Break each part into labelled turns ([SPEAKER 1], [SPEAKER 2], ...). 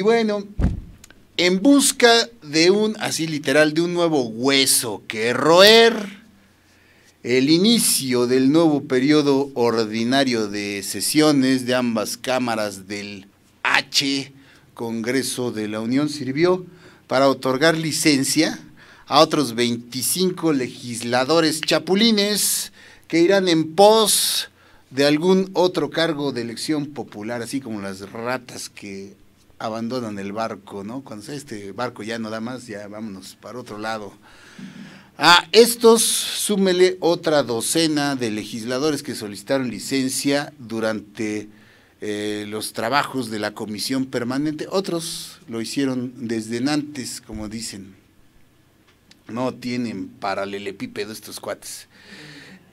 [SPEAKER 1] Y bueno, en busca de un, así literal, de un nuevo hueso que roer, el inicio del nuevo periodo ordinario de sesiones de ambas cámaras del H, Congreso de la Unión, sirvió para otorgar licencia a otros 25 legisladores chapulines que irán en pos de algún otro cargo de elección popular, así como las ratas que abandonan el barco, ¿no? Cuando este barco ya no da más, ya vámonos para otro lado. A estos súmele otra docena de legisladores que solicitaron licencia durante eh, los trabajos de la comisión permanente. Otros lo hicieron desde antes, como dicen. No tienen paralelepípedo estos cuates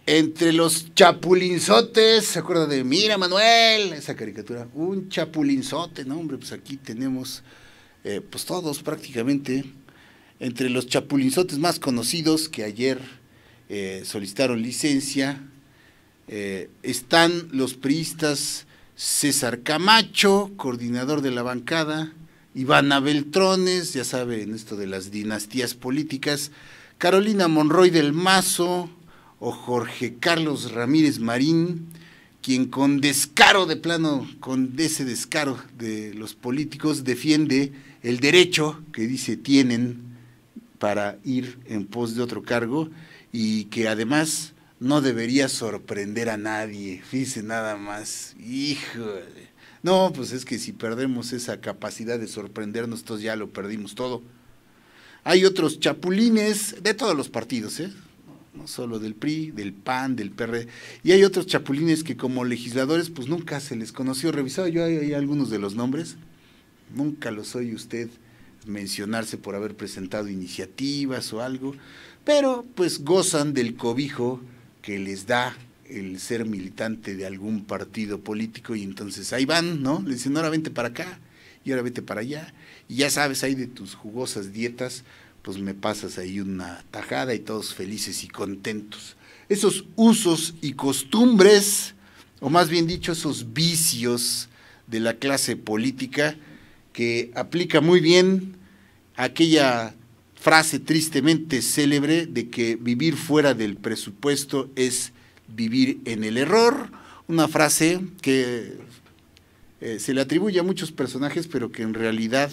[SPEAKER 1] entre los chapulinzotes, ¿se acuerda de Mira Manuel? Esa caricatura, un chapulinzote, no hombre, pues aquí tenemos eh, pues todos prácticamente, entre los chapulinzotes más conocidos que ayer eh, solicitaron licencia, eh, están los priistas César Camacho, coordinador de la bancada, Ivana Beltrones, ya saben esto de las dinastías políticas, Carolina Monroy del Mazo, o Jorge Carlos Ramírez Marín, quien con descaro de plano, con ese descaro de los políticos, defiende el derecho que dice tienen para ir en pos de otro cargo y que además no debería sorprender a nadie, fíjense nada más, híjole. No, pues es que si perdemos esa capacidad de sorprendernos, todos ya lo perdimos todo. Hay otros chapulines de todos los partidos, ¿eh? no solo del PRI, del PAN, del PRD. Y hay otros chapulines que como legisladores pues nunca se les conoció. Revisado yo hay, algunos de los nombres, nunca los oye usted mencionarse por haber presentado iniciativas o algo, pero pues gozan del cobijo que les da el ser militante de algún partido político y entonces ahí van, ¿no? Le dicen, ahora vente para acá y ahora vete para allá. Y ya sabes, ahí de tus jugosas dietas pues me pasas ahí una tajada y todos felices y contentos. Esos usos y costumbres, o más bien dicho, esos vicios de la clase política que aplica muy bien aquella frase tristemente célebre de que vivir fuera del presupuesto es vivir en el error, una frase que eh, se le atribuye a muchos personajes, pero que en realidad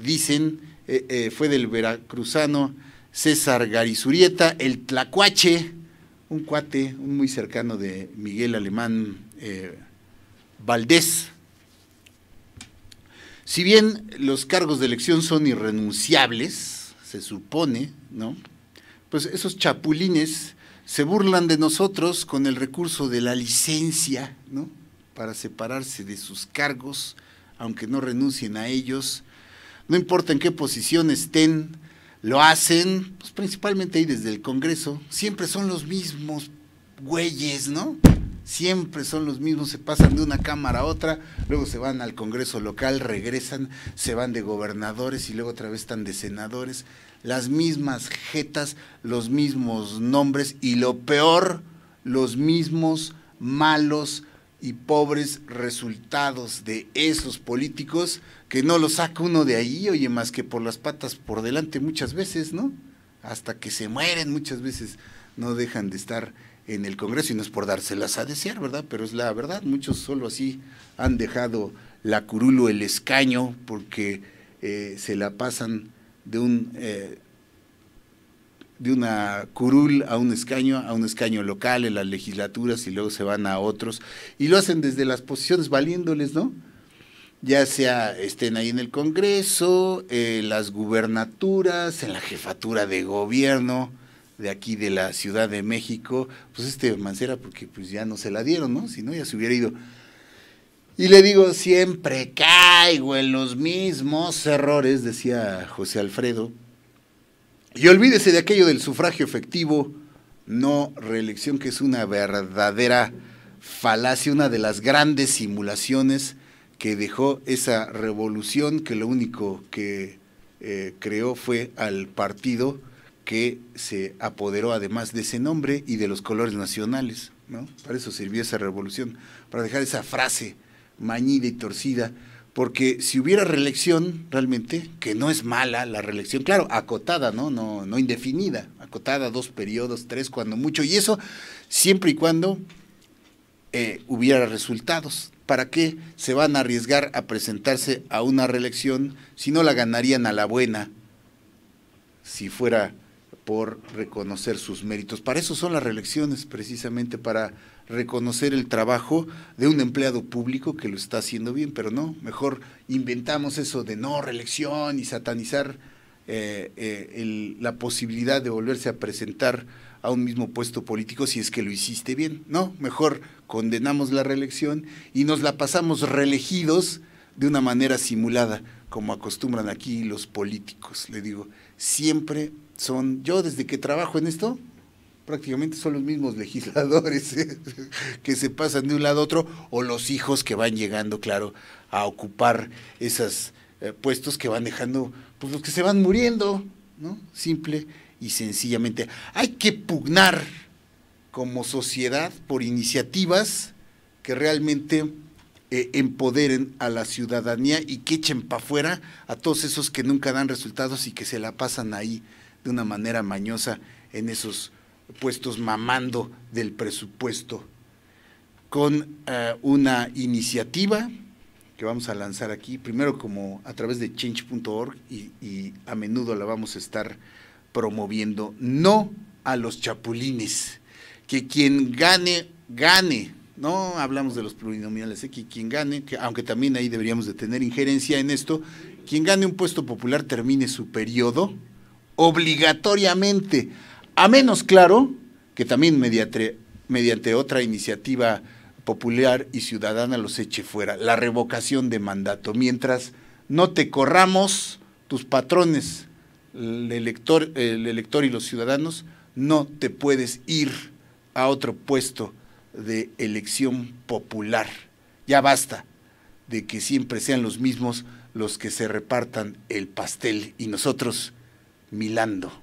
[SPEAKER 1] dicen, eh, eh, fue del veracruzano César Garizurieta, el Tlacuache, un cuate muy cercano de Miguel Alemán eh, Valdés. Si bien los cargos de elección son irrenunciables, se supone, ¿no? Pues esos chapulines se burlan de nosotros con el recurso de la licencia, ¿no? Para separarse de sus cargos, aunque no renuncien a ellos, no importa en qué posición estén, lo hacen, pues principalmente ahí desde el Congreso, siempre son los mismos güeyes, ¿no? Siempre son los mismos, se pasan de una cámara a otra, luego se van al Congreso local, regresan, se van de gobernadores y luego otra vez están de senadores. Las mismas jetas, los mismos nombres y lo peor, los mismos malos y pobres resultados de esos políticos que no los saca uno de ahí, oye, más que por las patas por delante muchas veces, ¿no? Hasta que se mueren muchas veces, no dejan de estar en el Congreso y no es por dárselas a desear, ¿verdad? Pero es la verdad, muchos solo así han dejado la curulo, el escaño, porque eh, se la pasan de un... Eh, de una curul a un escaño, a un escaño local en las legislaturas y luego se van a otros y lo hacen desde las posiciones valiéndoles, ¿no? Ya sea estén ahí en el Congreso, en las gubernaturas, en la jefatura de gobierno de aquí de la Ciudad de México, pues este Mancera porque pues ya no se la dieron, ¿no? Si no ya se hubiera ido. Y le digo, siempre caigo en los mismos errores, decía José Alfredo, y olvídese de aquello del sufragio efectivo, no reelección, que es una verdadera falacia, una de las grandes simulaciones que dejó esa revolución que lo único que eh, creó fue al partido que se apoderó además de ese nombre y de los colores nacionales. Para eso sirvió esa revolución, para dejar esa frase mañida y torcida porque si hubiera reelección realmente, que no es mala la reelección, claro, acotada, ¿no? No, no indefinida, acotada, dos periodos, tres, cuando mucho, y eso siempre y cuando eh, hubiera resultados. ¿Para qué se van a arriesgar a presentarse a una reelección si no la ganarían a la buena, si fuera por reconocer sus méritos? Para eso son las reelecciones, precisamente, para reconocer el trabajo de un empleado público que lo está haciendo bien, pero no, mejor inventamos eso de no reelección y satanizar eh, eh, la posibilidad de volverse a presentar a un mismo puesto político si es que lo hiciste bien. No, mejor condenamos la reelección y nos la pasamos reelegidos de una manera simulada, como acostumbran aquí los políticos. Le digo, siempre son, yo desde que trabajo en esto, prácticamente son los mismos legisladores eh, que se pasan de un lado a otro, o los hijos que van llegando, claro, a ocupar esos eh, puestos que van dejando, pues los que se van muriendo, ¿no? Simple y sencillamente. Hay que pugnar como sociedad por iniciativas que realmente eh, empoderen a la ciudadanía y que echen para afuera a todos esos que nunca dan resultados y que se la pasan ahí de una manera mañosa en esos puestos mamando del presupuesto con eh, una iniciativa que vamos a lanzar aquí, primero como a través de change.org y, a menudo la vamos a estar promoviendo, no a los chapulines, que quien gane, gane, no hablamos de los plurinominales, ¿eh? que quien gane, que, aunque también ahí deberíamos de tener injerencia en esto, quien gane un puesto popular termine su periodo obligatoriamente a menos, claro, que también mediante, otra iniciativa popular y ciudadana los eche fuera, la revocación de mandato, mientras no te corramos tus patrones, el elector, el elector y los ciudadanos, no te puedes ir a otro puesto de elección popular. Ya basta de que siempre sean los mismos los que se repartan el pastel y nosotros milando.